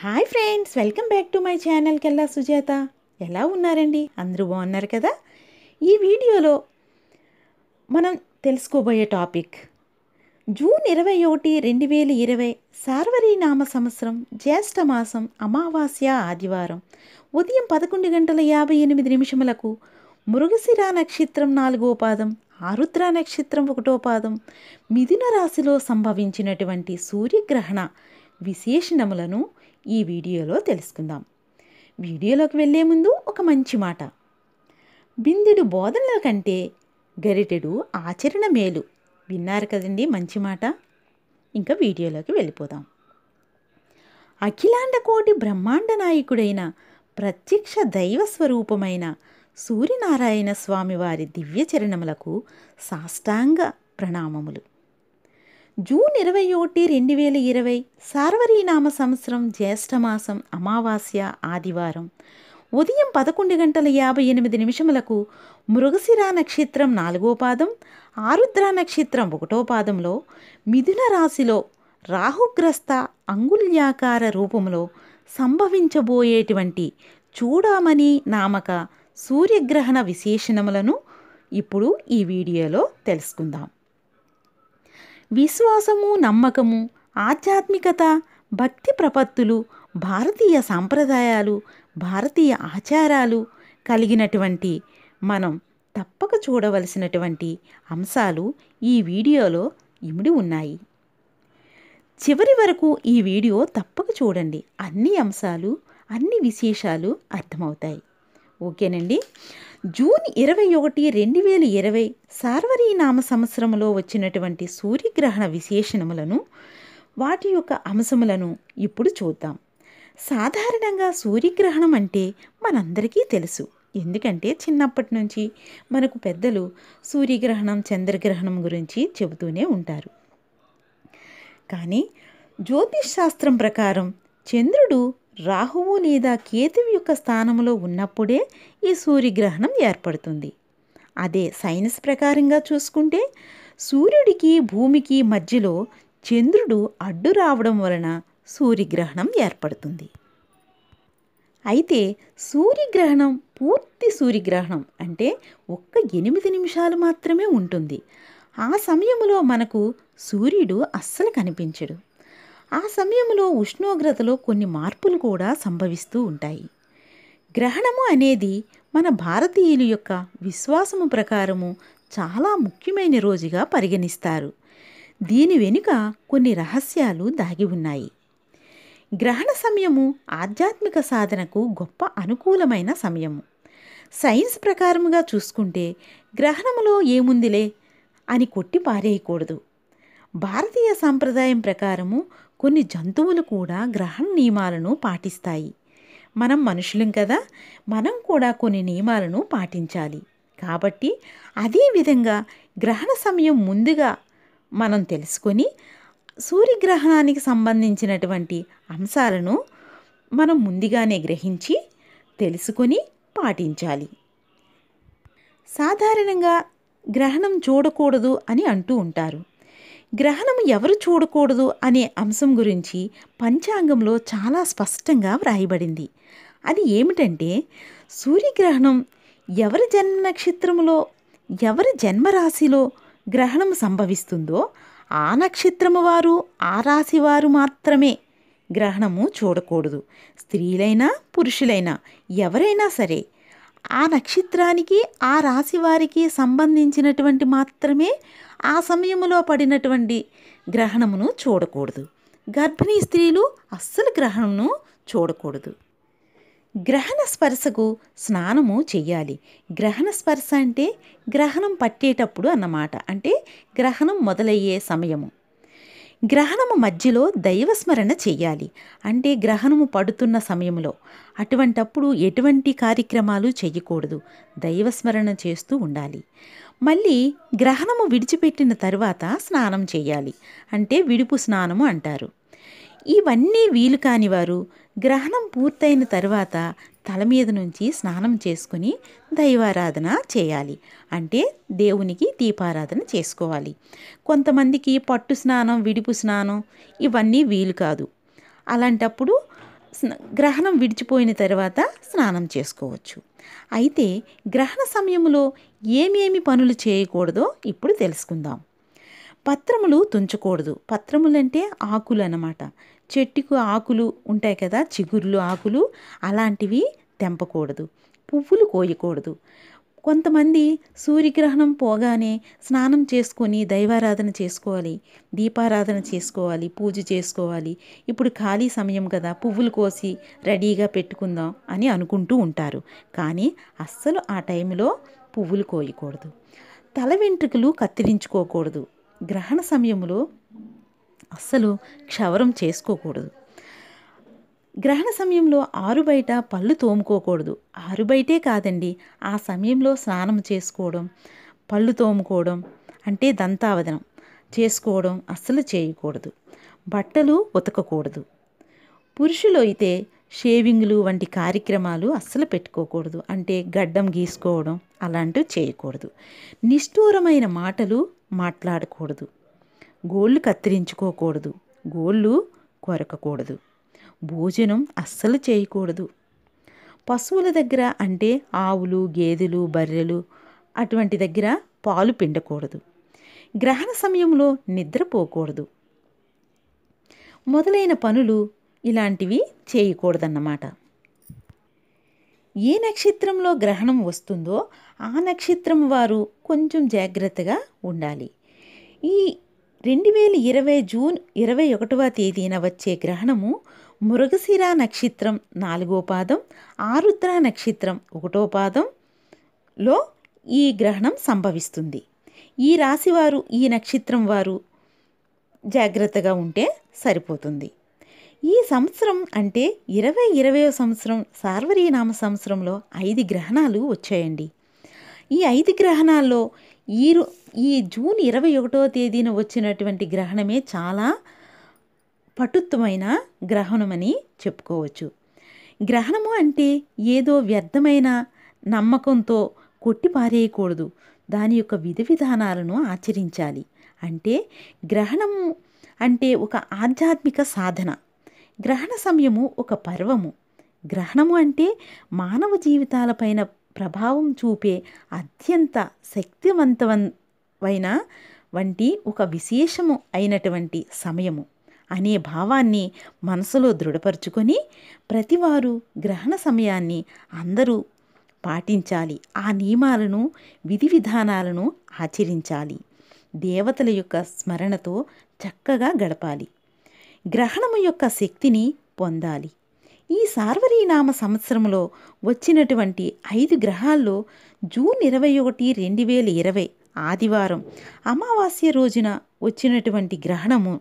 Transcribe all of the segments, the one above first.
hi friends welcome back to my channel కెల్లా సుజాత ఎలా ఉన్నారండి అందరూ బాగున్నారు కదా ఈ వీడియోలో మనం తెలుసుకోబోయే టాపిక్ జూన్ ఇరవై ఒకటి రెండు వేల ఇరవై సార్వరీనామ సంవత్సరం జ్యేష్ఠ మాసం అమావాస్య ఆదివారం ఉదయం పదకొండు గంటల యాభై ఎనిమిది నిమిషములకు మృగశిర నక్షత్రం నాలుగో పాదం ఆరుద్ర నక్షత్రం ఒకటో పాదం మిథున రాశిలో సంభవించినటువంటి సూర్యగ్రహణ విశేషణములను ఈ వీడియోలో తెలుసుకుందాం వీడియోలోకి వెళ్లే ముందు ఒక మంచి మాట బిందెడు బోధనల కంటే గరిటెడు ఆచరణ మేలు విన్నారు కదండి మంచి మాట ఇంకా వీడియోలోకి వెళ్ళిపోదాం అఖిలాండ కోటి బ్రహ్మాండ నాయకుడైన ప్రత్యక్ష దైవ స్వరూపమైన సూర్యనారాయణ స్వామివారి దివ్యచరణములకు సాష్టాంగ ప్రణామములు జూన్ ఇరవై ఒకటి రెండు వేల ఇరవై సార్వరీనామ సంవత్సరం జ్యేష్ఠమాసం అమావాస్య ఆదివారం ఉదయం పదకొండు గంటల యాభై ఎనిమిది నిమిషములకు మృగశిర నక్షత్రం నాలుగో పాదం ఆరుద్ర నక్షత్రం ఒకటో పాదంలో మిథున రాశిలో రాహుగ్రస్త అంగుల్యాకార రూపంలో సంభవించబోయేటువంటి చూడామణి నామక సూర్యగ్రహణ విశేషణములను ఇప్పుడు ఈ వీడియోలో తెలుసుకుందాం విశ్వాసము నమ్మకము ఆధ్యాత్మికత భక్తి ప్రపత్తులు భారతీయ సాంప్రదాయాలు భారతీయ ఆచారాలు కలిగినటువంటి మనం తప్పక చూడవలసినటువంటి అంశాలు ఈ వీడియోలో ఇమిడి ఉన్నాయి చివరి వరకు ఈ వీడియో తప్పక చూడండి అన్ని అంశాలు అన్ని విశేషాలు అర్థమవుతాయి ఓకేనండి జూన్ ఇరవై ఒకటి రెండు వేల ఇరవై సార్వరీనామ సంవత్సరంలో వచ్చినటువంటి సూర్యగ్రహణ విశేషణములను వాటి యొక్క అంశములను ఇప్పుడు చూద్దాం సాధారణంగా సూర్యగ్రహణం అంటే మనందరికీ తెలుసు ఎందుకంటే చిన్నప్పటి నుంచి మనకు పెద్దలు సూర్యగ్రహణం చంద్రగ్రహణం గురించి చెబుతూనే ఉంటారు కానీ జ్యోతిష్ శాస్త్రం ప్రకారం చంద్రుడు రాహువు లేదా కేతువు యొక్క స్థానంలో ఉన్నప్పుడే ఈ సూర్యగ్రహణం ఏర్పడుతుంది అదే సైన్స్ ప్రకారంగా చూసుకుంటే సూర్యుడికి భూమికి మధ్యలో చంద్రుడు అడ్డు రావడం వలన సూర్యగ్రహణం ఏర్పడుతుంది అయితే సూర్యగ్రహణం పూర్తి సూర్యగ్రహణం అంటే ఒక్క ఎనిమిది నిమిషాలు మాత్రమే ఉంటుంది ఆ సమయంలో మనకు సూర్యుడు అస్సలు కనిపించడు ఆ సమయంలో ఉష్ణోగ్రతలో కొన్ని మార్పులు కూడా సంభవిస్తూ ఉంటాయి గ్రహణము అనేది మన భారతీయులు యొక్క విశ్వాసము ప్రకారము చాలా ముఖ్యమైన రోజుగా పరిగణిస్తారు దీని వెనుక కొన్ని రహస్యాలు దాగి ఉన్నాయి గ్రహణ సమయము ఆధ్యాత్మిక సాధనకు గొప్ప అనుకూలమైన సమయము సైన్స్ ప్రకారముగా చూసుకుంటే గ్రహణములో ఏముందిలే అని కొట్టి పారేయకూడదు భారతీయ సాంప్రదాయం ప్రకారము కొన్ని జంతువులు కూడా గ్రహణ నియమాలను పాటిస్తాయి మనం మనుషులం కదా మనం కూడా కొన్ని నియమాలను పాటించాలి కాబట్టి అదేవిధంగా గ్రహణ సమయం ముందుగా మనం తెలుసుకొని సూర్యగ్రహణానికి సంబంధించినటువంటి అంశాలను మనం ముందుగానే గ్రహించి తెలుసుకొని పాటించాలి సాధారణంగా గ్రహణం చూడకూడదు అని అంటూ ఉంటారు గ్రహణం ఎవరు చూడకూడదు అనే అంశం గురించి పంచాంగంలో చాలా స్పష్టంగా వ్రాయబడింది అది ఏమిటంటే సూర్యగ్రహణం ఎవరి జన్మ నక్షత్రములో ఎవరి జన్మరాశిలో గ్రహణం సంభవిస్తుందో ఆ నక్షత్రము వారు ఆ రాశి వారు మాత్రమే గ్రహణము చూడకూడదు స్త్రీలైనా పురుషులైనా ఎవరైనా సరే ఆ నక్షత్రానికి ఆ రాశి వారికి సంబంధించినటువంటి మాత్రమే ఆ సమయంలో పడినటువంటి గ్రహణమును చూడకూడదు గర్భిణీ స్త్రీలు అస్సలు గ్రహణమును చూడకూడదు గ్రహణ స్పర్శకు స్నానము చేయాలి గ్రహణ స్పర్శ అంటే గ్రహణం పట్టేటప్పుడు అన్నమాట అంటే గ్రహణం మొదలయ్యే సమయము గ్రహణము మధ్యలో దైవస్మరణ చేయాలి అంటే గ్రహణము పడుతున్న సమయంలో అటువంటప్పుడు ఎటువంటి కార్యక్రమాలు చేయకూడదు దైవస్మరణ చేస్తూ ఉండాలి మళ్ళీ గ్రహణము విడిచిపెట్టిన తర్వాత స్నానం చేయాలి అంటే విడుపు స్నానము అంటారు ఇవన్నీ వీలు కానివారు గ్రహణం పూర్తయిన తర్వాత తల మీద నుంచి స్నానం చేసుకుని దైవారాధన చేయాలి అంటే దేవునికి దీపారాధన చేసుకోవాలి కొంతమందికి పట్టు స్నానం విడుపు స్నానం ఇవన్నీ వీలు కాదు అలాంటప్పుడు గ్రహణం విడిచిపోయిన తర్వాత స్నానం చేసుకోవచ్చు అయితే గ్రహణ సమయంలో ఏమేమి పనులు చేయకూడదో ఇప్పుడు తెలుసుకుందాం పత్రములు తుంచకూడదు పత్రములంటే ఆకులు అన్నమాట చెట్టుకు ఆకులు ఉంటాయి కదా చిగుర్లు ఆకులు అలాంటివి తెంపకూడదు పువ్వులు కోయకూడదు కొంతమంది సూర్యగ్రహణం పోగానే స్నానం చేసుకొని దైవారాధన చేసుకోవాలి దీపారాధన చేసుకోవాలి పూజ చేసుకోవాలి ఇప్పుడు ఖాళీ సమయం కదా పువ్వులు కోసి రెడీగా పెట్టుకుందాం అని అనుకుంటూ ఉంటారు కానీ అస్సలు ఆ టైంలో పువ్వులు కోయకూడదు తల వెంట్రుకలు కత్తిరించుకోకూడదు గ్రహణ సమయంలో అస్సలు క్షవరం చేసుకోకూడదు గ్రహణ సమయంలో ఆరు బయట పళ్ళు తోముకోకూడదు ఆరు బయటే కాదండి ఆ సమయంలో స్నానం చేసుకోవడం పళ్ళు తోముకోవడం అంటే దంతావదనం చేసుకోవడం అస్సలు చేయకూడదు బట్టలు ఉతకకూడదు పురుషులు అయితే షేవింగ్లు వంటి కార్యక్రమాలు అస్సలు పెట్టుకోకూడదు అంటే గడ్డం గీసుకోవడం అలాంటివి చేయకూడదు నిష్ఠూరమైన మాటలు మాట్లాడకూడదు గోళ్ళు కత్తిరించుకోకూడదు గోళ్ళు కొరకకూడదు భోజనం అస్సలు చేయకూడదు పశువుల దగ్గర అంటే ఆవులు గేదెలు బర్రెలు అటువంటి దగ్గర పాలు పిండకూడదు గ్రహణ సమయంలో నిద్రపోకూడదు మొదలైన పనులు ఇలాంటివి చేయకూడదన్నమాట ఏ నక్షత్రంలో గ్రహణం వస్తుందో ఆ నక్షత్రం వారు కొంచెం జాగ్రత్తగా ఉండాలి ఈ రెండు వేల ఇరవై జూన్ ఇరవై ఒకటవ తేదీన వచ్చే గ్రహణము మృగశిర నక్షత్రం నాలుగో పాదం ఆరుద్ర నక్షత్రం ఒకటో పాదంలో ఈ గ్రహణం సంభవిస్తుంది ఈ రాశివారు ఈ నక్షత్రం వారు జాగ్రత్తగా ఉంటే సరిపోతుంది ఈ సంవత్సరం అంటే ఇరవై ఇరవయో సంవత్సరం సార్వరీనామ సంవత్సరంలో ఐదు గ్రహణాలు వచ్చాయండి ఈ ఐదు గ్రహణాల్లో ఈ ఈ జూన్ ఇరవై ఒకటో తేదీన వచ్చినటువంటి గ్రహణమే చాలా పటుత్వమైన గ్రహణమని చెప్పుకోవచ్చు గ్రహణము అంటే ఏదో వ్యర్థమైన నమ్మకంతో కొట్టిపారేయకూడదు దాని యొక్క విధి విధానాలను ఆచరించాలి అంటే గ్రహణం అంటే ఒక ఆధ్యాత్మిక సాధన గ్రహణ సమయము ఒక పర్వము గ్రహణము అంటే మానవ జీవితాలపైన ప్రభావం చూపే అత్యంత శక్తివంతవం వైన వంటి ఒక విశేషము అయినటువంటి సమయము అనే భావాన్ని మనసులో దృఢపరుచుకొని ప్రతివారు గ్రహణ సమయాన్ని అందరూ పాటించాలి ఆ నియమాలను విధి విధానాలను ఆచరించాలి దేవతల యొక్క స్మరణతో చక్కగా గడపాలి గ్రహణము యొక్క శక్తిని పొందాలి ఈ సార్వరీనామ సంవత్సరంలో వచ్చినటువంటి ఐదు గ్రహాల్లో జూన్ ఇరవై ఒకటి రెండు వేల ఇరవై ఆదివారం అమావాస్య రోజున వచ్చినటువంటి గ్రహణము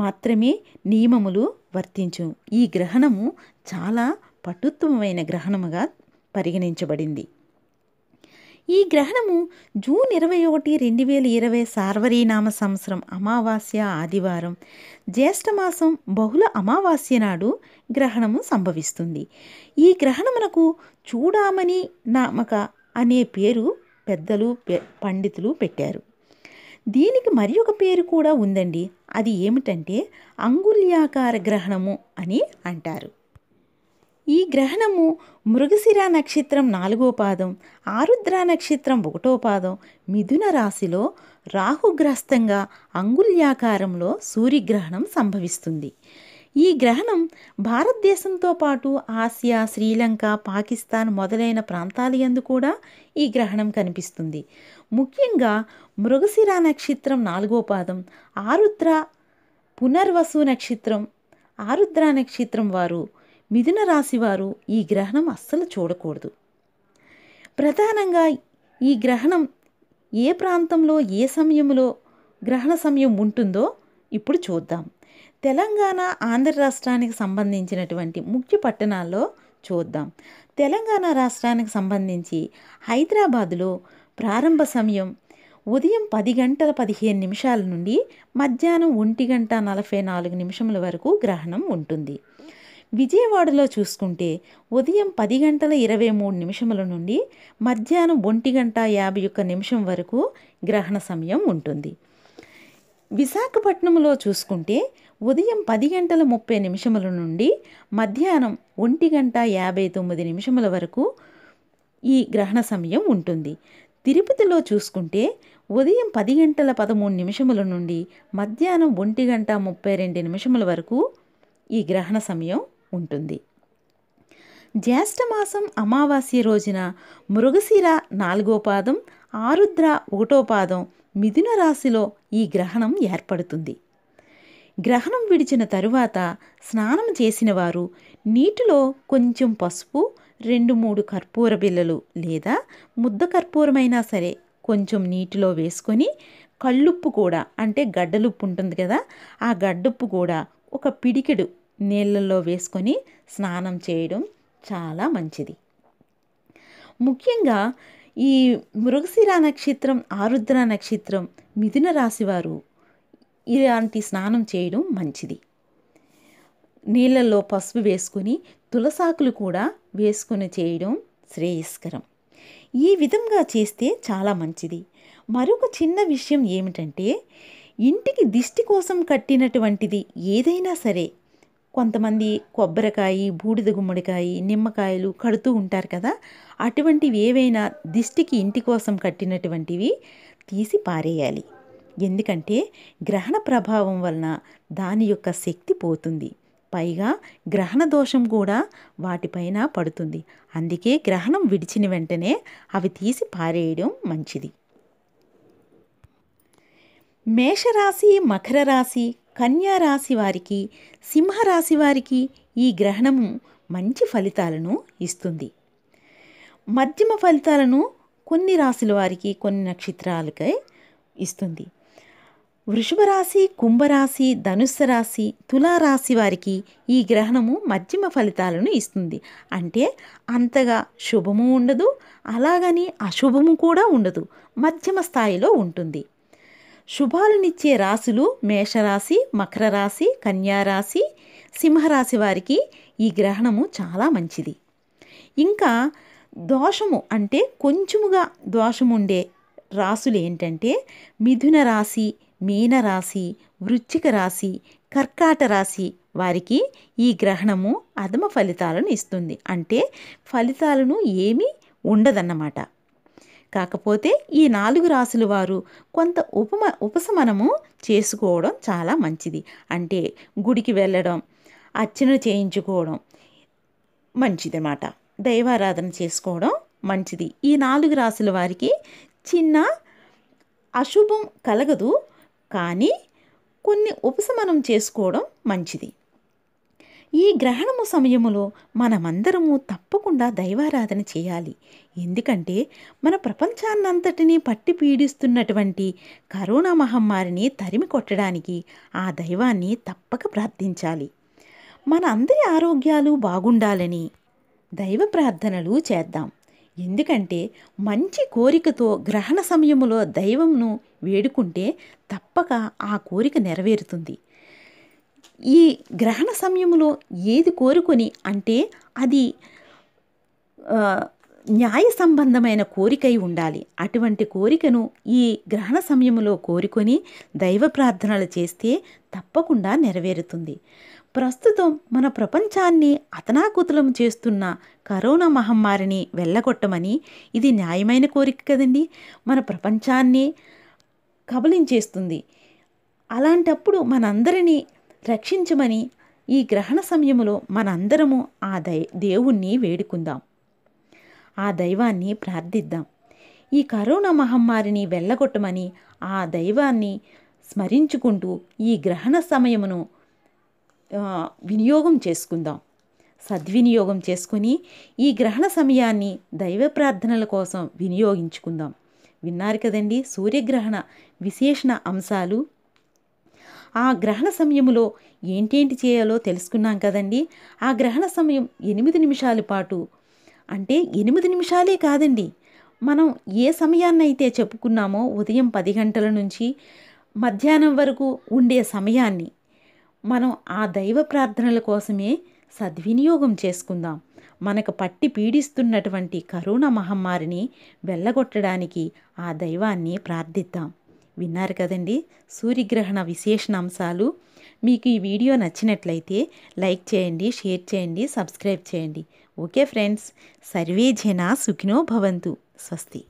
మాత్రమే నియమములు వర్తించు ఈ గ్రహణము చాలా పటుత్వమైన గ్రహణముగా పరిగణించబడింది ఈ గ్రహణము జూన్ ఇరవై ఒకటి రెండు వేల ఇరవై సార్వరీనామ సంవత్సరం అమావాస్య ఆదివారం జ్యేష్ఠమాసం బహుళ అమావాస్య నాడు గ్రహణము సంభవిస్తుంది ఈ గ్రహణమునకు చూడామణి నామక అనే పేరు పెద్దలు పండితులు పెట్టారు దీనికి మరి ఒక పేరు కూడా ఉందండి అది ఏమిటంటే అంగుల్యాకార గ్రహణము అని అంటారు ఈ గ్రహణము మృగశిర నక్షత్రం నాలుగో పాదం ఆరుద్ర నక్షత్రం ఒకటో పాదం మిథున రాశిలో రాహుగ్రస్తంగా అంగుల్యాకారంలో సూర్యగ్రహణం సంభవిస్తుంది ఈ గ్రహణం భారతదేశంతో పాటు ఆసియా శ్రీలంక పాకిస్తాన్ మొదలైన ప్రాంతాలు ఎందు కూడా ఈ గ్రహణం కనిపిస్తుంది ముఖ్యంగా మృగశిర నక్షత్రం నాలుగో పాదం ఆరుద్ర పునర్వసు నక్షత్రం ఆరుద్ర నక్షత్రం వారు మిథున రాశి వారు ఈ గ్రహణం అస్సలు చూడకూడదు ప్రధానంగా ఈ గ్రహణం ఏ ప్రాంతంలో ఏ సమయంలో గ్రహణ సమయం ఉంటుందో ఇప్పుడు చూద్దాం తెలంగాణ ఆంధ్ర రాష్ట్రానికి సంబంధించినటువంటి ముఖ్య పట్టణాల్లో చూద్దాం తెలంగాణ రాష్ట్రానికి సంబంధించి హైదరాబాదులో ప్రారంభ సమయం ఉదయం పది గంటల పదిహేను నిమిషాల నుండి మధ్యాహ్నం ఒంటి గంట నలభై నాలుగు నిమిషముల వరకు గ్రహణం ఉంటుంది విజయవాడలో చూసుకుంటే ఉదయం పది గంటల ఇరవై మూడు నిమిషముల నుండి మధ్యాహ్నం ఒంటి గంట యాభై ఒక్క నిమిషం వరకు గ్రహణ సమయం ఉంటుంది విశాఖపట్నంలో చూసుకుంటే ఉదయం పది గంటల ముప్పై నిమిషముల నుండి మధ్యాహ్నం ఒంటి గంట యాభై తొమ్మిది నిమిషముల వరకు ఈ గ్రహణ సమయం ఉంటుంది తిరుపతిలో చూసుకుంటే ఉదయం పది గంటల పదమూడు నిమిషముల నుండి మధ్యాహ్నం ఒంటి గంట ముప్పై రెండు నిమిషముల వరకు ఈ గ్రహణ సమయం ఉంటుంది జ్యేష్ఠమాసం అమావాస్య రోజున మృగశిర నాలుగో పాదం ఆరుద్ర ఒకటో పాదం మిథున రాశిలో ఈ గ్రహణం ఏర్పడుతుంది గ్రహణం విడిచిన తరువాత స్నానం చేసిన వారు నీటిలో కొంచెం పసుపు రెండు మూడు కర్పూర బిళ్ళలు లేదా ముద్ద కర్పూరమైనా సరే కొంచెం నీటిలో వేసుకొని కళ్ళుప్పు కూడా అంటే గడ్డలుప్పు ఉంటుంది కదా ఆ గడ్డప్పు కూడా ఒక పిడికెడు నీళ్ళల్లో వేసుకొని స్నానం చేయడం చాలా మంచిది ముఖ్యంగా ఈ మృగశిరా నక్షత్రం ఆరుద్ర నక్షత్రం మిథున రాశివారు ఇలాంటి స్నానం చేయడం మంచిది నీళ్ళల్లో పసుపు వేసుకుని తులసాకులు కూడా వేసుకుని చేయడం శ్రేయస్కరం ఈ విధంగా చేస్తే చాలా మంచిది మరొక చిన్న విషయం ఏమిటంటే ఇంటికి దిష్టి కోసం కట్టినటువంటిది ఏదైనా సరే కొంతమంది కొబ్బరికాయ బూడిద గుమ్మడికాయ నిమ్మకాయలు కడుతూ ఉంటారు కదా అటువంటివి ఏవైనా దిష్టికి ఇంటి కోసం కట్టినటువంటివి తీసి పారేయాలి ఎందుకంటే గ్రహణ ప్రభావం వలన దాని యొక్క శక్తి పోతుంది పైగా గ్రహణ దోషం కూడా వాటిపైన పడుతుంది అందుకే గ్రహణం విడిచిన వెంటనే అవి తీసి పారేయడం మంచిది మేషరాశి మకర రాశి కన్యా రాశి వారికి సింహరాశి వారికి ఈ గ్రహణము మంచి ఫలితాలను ఇస్తుంది మధ్యమ ఫలితాలను కొన్ని రాశుల వారికి కొన్ని నక్షత్రాలకై ఇస్తుంది వృషభరాశి కుంభరాశి ధనుస్సు రాశి తులారాశి వారికి ఈ గ్రహణము మధ్యమ ఫలితాలను ఇస్తుంది అంటే అంతగా శుభము ఉండదు అలాగని అశుభము కూడా ఉండదు మధ్యమ స్థాయిలో ఉంటుంది శుభాలనిచ్చే రాశులు మేషరాశి మకర రాశి కన్యారాశి సింహరాశి వారికి ఈ గ్రహణము చాలా మంచిది ఇంకా దోషము అంటే కొంచెముగా దోషముండే రాసులు ఏంటంటే మిథున రాశి మీనరాశి వృచ్చిక రాశి కర్కాట రాశి వారికి ఈ గ్రహణము అధమ ఫలితాలను ఇస్తుంది అంటే ఫలితాలను ఏమీ ఉండదన్నమాట కాకపోతే ఈ నాలుగు రాశుల వారు కొంత ఉపమ ఉపశమనము చేసుకోవడం చాలా మంచిది అంటే గుడికి వెళ్ళడం అర్చన చేయించుకోవడం మంచిదన్నమాట దైవారాధన చేసుకోవడం మంచిది ఈ నాలుగు రాశుల వారికి చిన్న అశుభం కలగదు కానీ కొన్ని ఉపశమనం చేసుకోవడం మంచిది ఈ గ్రహణము సమయములో మనమందరము తప్పకుండా దైవారాధన చేయాలి ఎందుకంటే మన ప్రపంచాన్నంతటినీ పట్టి పీడిస్తున్నటువంటి కరోనా మహమ్మారిని తరిమి కొట్టడానికి ఆ దైవాన్ని తప్పక ప్రార్థించాలి మన అందరి ఆరోగ్యాలు బాగుండాలని దైవ ప్రార్థనలు చేద్దాం ఎందుకంటే మంచి కోరికతో గ్రహణ సమయంలో దైవంను వేడుకుంటే తప్పక ఆ కోరిక నెరవేరుతుంది ఈ గ్రహణ సమయంలో ఏది కోరుకొని అంటే అది న్యాయ సంబంధమైన కోరికై ఉండాలి అటువంటి కోరికను ఈ గ్రహణ సమయంలో కోరుకొని దైవ ప్రార్థనలు చేస్తే తప్పకుండా నెరవేరుతుంది ప్రస్తుతం మన ప్రపంచాన్ని అతనాకుతలం చేస్తున్న కరోనా మహమ్మారిని వెళ్ళగొట్టమని ఇది న్యాయమైన కోరిక కదండి మన ప్రపంచాన్ని కబలించేస్తుంది అలాంటప్పుడు మనందరినీ రక్షించమని ఈ గ్రహణ సమయంలో మనందరము ఆ దై దేవుణ్ణి వేడుకుందాం ఆ దైవాన్ని ప్రార్థిద్దాం ఈ కరోనా మహమ్మారిని వెళ్ళగొట్టమని ఆ దైవాన్ని స్మరించుకుంటూ ఈ గ్రహణ సమయమును వినియోగం చేసుకుందాం సద్వినియోగం చేసుకుని ఈ గ్రహణ సమయాన్ని దైవ ప్రార్థనల కోసం వినియోగించుకుందాం విన్నారు కదండి సూర్యగ్రహణ విశేషణ అంశాలు ఆ గ్రహణ సమయంలో ఏంటేంటి చేయాలో తెలుసుకున్నాం కదండి ఆ గ్రహణ సమయం ఎనిమిది నిమిషాల పాటు అంటే ఎనిమిది నిమిషాలే కాదండి మనం ఏ సమయాన్నైతే చెప్పుకున్నామో ఉదయం పది గంటల నుంచి మధ్యాహ్నం వరకు ఉండే సమయాన్ని మనం ఆ దైవ ప్రార్థనల కోసమే సద్వినియోగం చేసుకుందాం మనకు పట్టి పీడిస్తున్నటువంటి కరోనా మహమ్మారిని వెళ్ళగొట్టడానికి ఆ దైవాన్ని ప్రార్థిద్దాం విన్నారు కదండి సూర్యగ్రహణ విశేషణాంశాలు మీకు ఈ వీడియో నచ్చినట్లయితే లైక్ చేయండి షేర్ చేయండి సబ్స్క్రైబ్ చేయండి ఓకే ఫ్రెండ్స్ సర్వే జనా సుఖినో భవంతు స్వస్తి